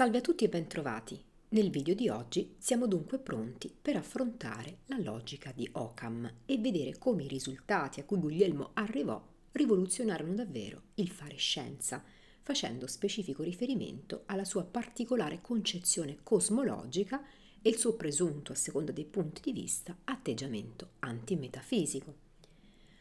Salve a tutti e bentrovati! Nel video di oggi siamo dunque pronti per affrontare la logica di Occam e vedere come i risultati a cui Guglielmo arrivò rivoluzionarono davvero il fare scienza, facendo specifico riferimento alla sua particolare concezione cosmologica e il suo presunto, a seconda dei punti di vista, atteggiamento antimetafisico.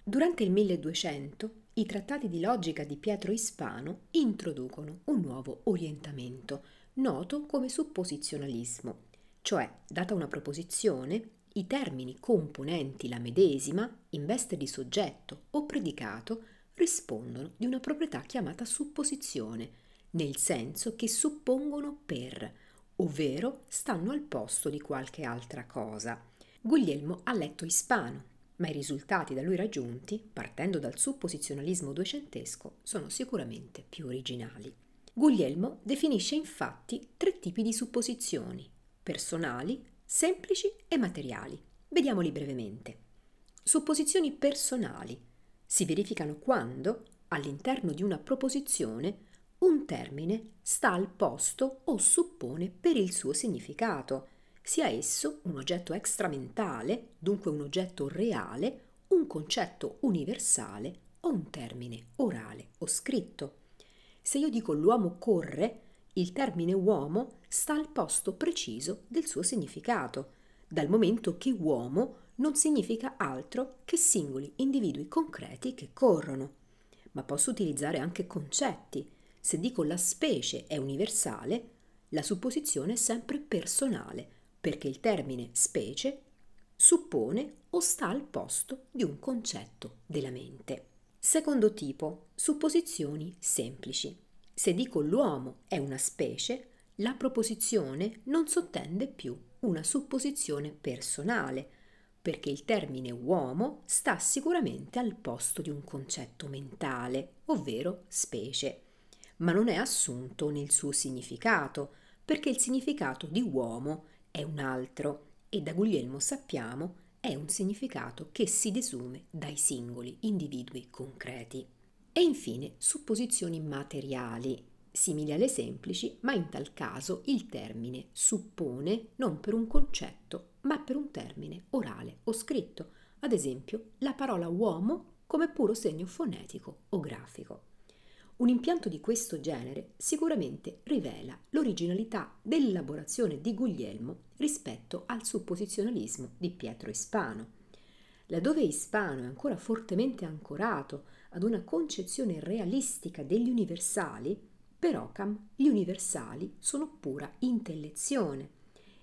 Durante il 1200 i trattati di logica di Pietro Ispano introducono un nuovo orientamento, noto come supposizionalismo, cioè, data una proposizione, i termini componenti la medesima, in veste di soggetto o predicato, rispondono di una proprietà chiamata supposizione, nel senso che suppongono per, ovvero stanno al posto di qualche altra cosa. Guglielmo ha letto Ispano, ma i risultati da lui raggiunti, partendo dal supposizionalismo duecentesco, sono sicuramente più originali. Guglielmo definisce infatti tre tipi di supposizioni, personali, semplici e materiali. Vediamoli brevemente. Supposizioni personali si verificano quando, all'interno di una proposizione, un termine sta al posto o suppone per il suo significato, sia esso un oggetto extramentale, dunque un oggetto reale, un concetto universale o un termine orale o scritto. Se io dico l'uomo corre, il termine uomo sta al posto preciso del suo significato, dal momento che uomo non significa altro che singoli individui concreti che corrono. Ma posso utilizzare anche concetti. Se dico la specie è universale, la supposizione è sempre personale, perché il termine specie suppone o sta al posto di un concetto della mente. Secondo tipo, supposizioni semplici. Se dico l'uomo è una specie, la proposizione non sottende più una supposizione personale, perché il termine uomo sta sicuramente al posto di un concetto mentale, ovvero specie, ma non è assunto nel suo significato, perché il significato di uomo è un altro e da Guglielmo sappiamo che è un significato che si desume dai singoli individui concreti. E infine supposizioni materiali, simili alle semplici, ma in tal caso il termine suppone non per un concetto, ma per un termine orale o scritto, ad esempio la parola uomo come puro segno fonetico o grafico. Un impianto di questo genere sicuramente rivela l'originalità dell'elaborazione di Guglielmo rispetto al supposizionalismo di Pietro Ispano. Laddove Ispano è ancora fortemente ancorato ad una concezione realistica degli universali, per Occam gli universali sono pura intellezione.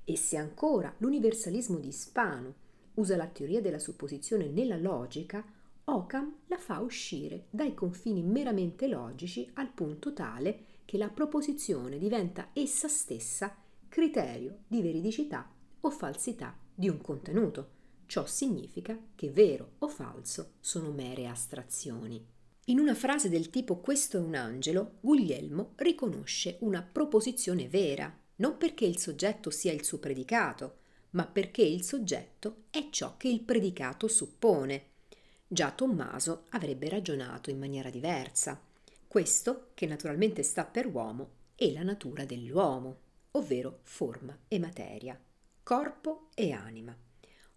E se ancora l'universalismo di Ispano usa la teoria della supposizione nella logica, Occam la fa uscire dai confini meramente logici al punto tale che la proposizione diventa essa stessa criterio di veridicità o falsità di un contenuto. Ciò significa che vero o falso sono mere astrazioni. In una frase del tipo questo è un angelo, Guglielmo riconosce una proposizione vera, non perché il soggetto sia il suo predicato, ma perché il soggetto è ciò che il predicato suppone. Già Tommaso avrebbe ragionato in maniera diversa. Questo che naturalmente sta per uomo è la natura dell'uomo, ovvero forma e materia, corpo e anima.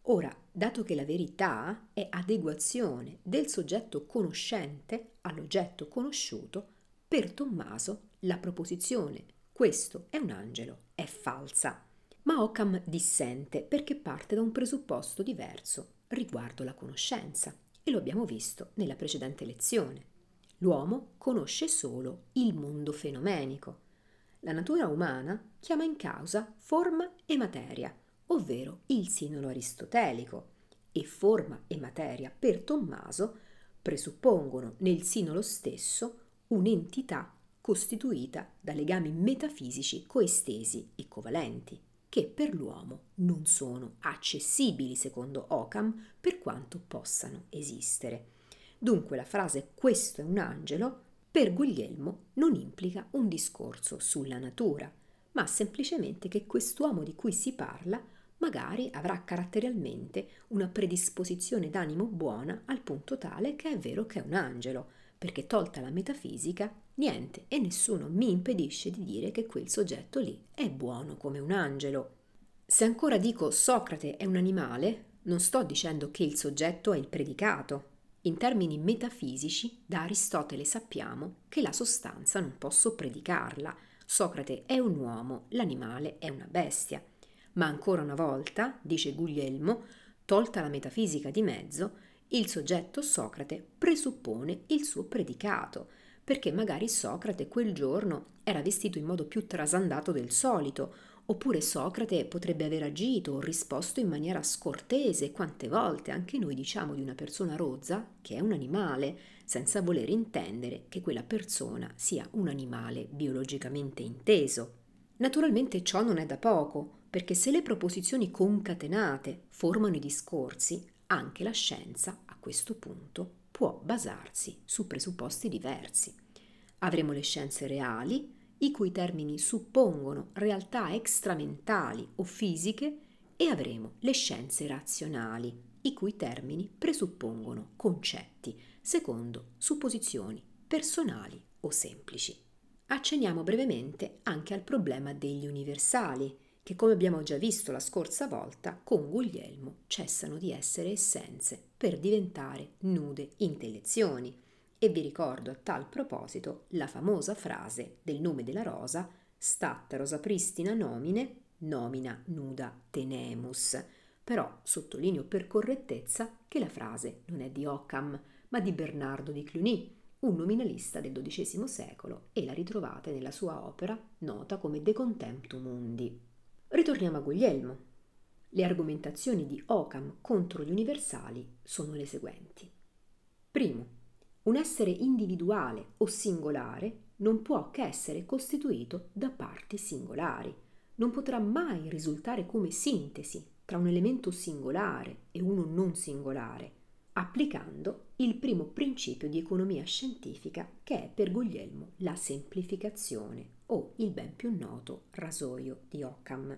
Ora, dato che la verità è adeguazione del soggetto conoscente all'oggetto conosciuto, per Tommaso la proposizione questo è un angelo è falsa. Ma Occam dissente perché parte da un presupposto diverso riguardo la conoscenza e lo abbiamo visto nella precedente lezione. L'uomo conosce solo il mondo fenomenico. La natura umana chiama in causa forma e materia, ovvero il sinolo aristotelico, e forma e materia per Tommaso presuppongono nel sinolo stesso un'entità costituita da legami metafisici coestesi e covalenti che per l'uomo non sono accessibili, secondo Occam, per quanto possano esistere. Dunque la frase questo è un angelo per Guglielmo non implica un discorso sulla natura, ma semplicemente che quest'uomo di cui si parla magari avrà caratterialmente una predisposizione d'animo buona al punto tale che è vero che è un angelo, perché tolta la metafisica, niente e nessuno mi impedisce di dire che quel soggetto lì è buono come un angelo. Se ancora dico Socrate è un animale, non sto dicendo che il soggetto è il predicato. In termini metafisici, da Aristotele sappiamo che la sostanza non posso predicarla. Socrate è un uomo, l'animale è una bestia. Ma ancora una volta, dice Guglielmo, tolta la metafisica di mezzo, il soggetto Socrate presuppone il suo predicato, perché magari Socrate quel giorno era vestito in modo più trasandato del solito, oppure Socrate potrebbe aver agito o risposto in maniera scortese, quante volte anche noi diciamo di una persona rozza che è un animale, senza voler intendere che quella persona sia un animale biologicamente inteso. Naturalmente ciò non è da poco, perché se le proposizioni concatenate formano i discorsi, anche la scienza, a questo punto, può basarsi su presupposti diversi. Avremo le scienze reali, i cui termini suppongono realtà extramentali o fisiche, e avremo le scienze razionali, i cui termini presuppongono concetti, secondo supposizioni personali o semplici. Acceniamo brevemente anche al problema degli universali, che come abbiamo già visto la scorsa volta, con Guglielmo cessano di essere essenze per diventare nude intellezioni. E vi ricordo a tal proposito la famosa frase del nome della rosa, statta rosa pristina nomine, nomina nuda tenemus. Però sottolineo per correttezza che la frase non è di Occam, ma di Bernardo di Cluny, un nominalista del XII secolo, e la ritrovate nella sua opera nota come De Contemptu Mundi. Ritorniamo a Guglielmo. Le argomentazioni di Occam contro gli universali sono le seguenti. Primo, un essere individuale o singolare non può che essere costituito da parti singolari, non potrà mai risultare come sintesi tra un elemento singolare e uno non singolare, applicando il primo principio di economia scientifica che è per Guglielmo la semplificazione o il ben più noto rasoio di Occam.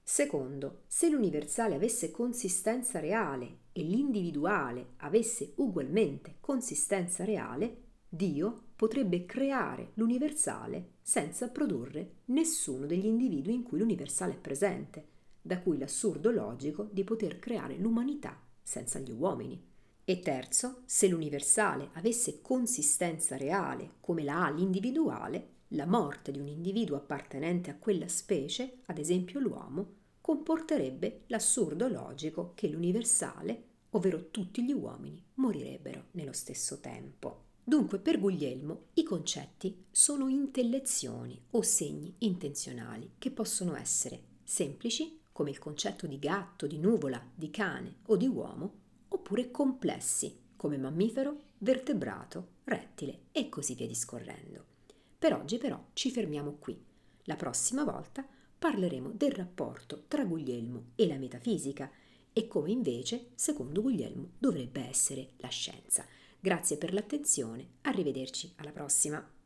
Secondo, se l'universale avesse consistenza reale e l'individuale avesse ugualmente consistenza reale, Dio potrebbe creare l'universale senza produrre nessuno degli individui in cui l'universale è presente, da cui l'assurdo logico di poter creare l'umanità senza gli uomini. E terzo, se l'universale avesse consistenza reale come la ha l'individuale, la morte di un individuo appartenente a quella specie, ad esempio l'uomo, comporterebbe l'assurdo logico che l'universale, ovvero tutti gli uomini, morirebbero nello stesso tempo. Dunque per Guglielmo i concetti sono intellezioni o segni intenzionali che possono essere semplici, come il concetto di gatto, di nuvola, di cane o di uomo, oppure complessi come mammifero, vertebrato, rettile e così via discorrendo. Per oggi però ci fermiamo qui. La prossima volta parleremo del rapporto tra Guglielmo e la metafisica e come invece, secondo Guglielmo, dovrebbe essere la scienza. Grazie per l'attenzione, arrivederci alla prossima.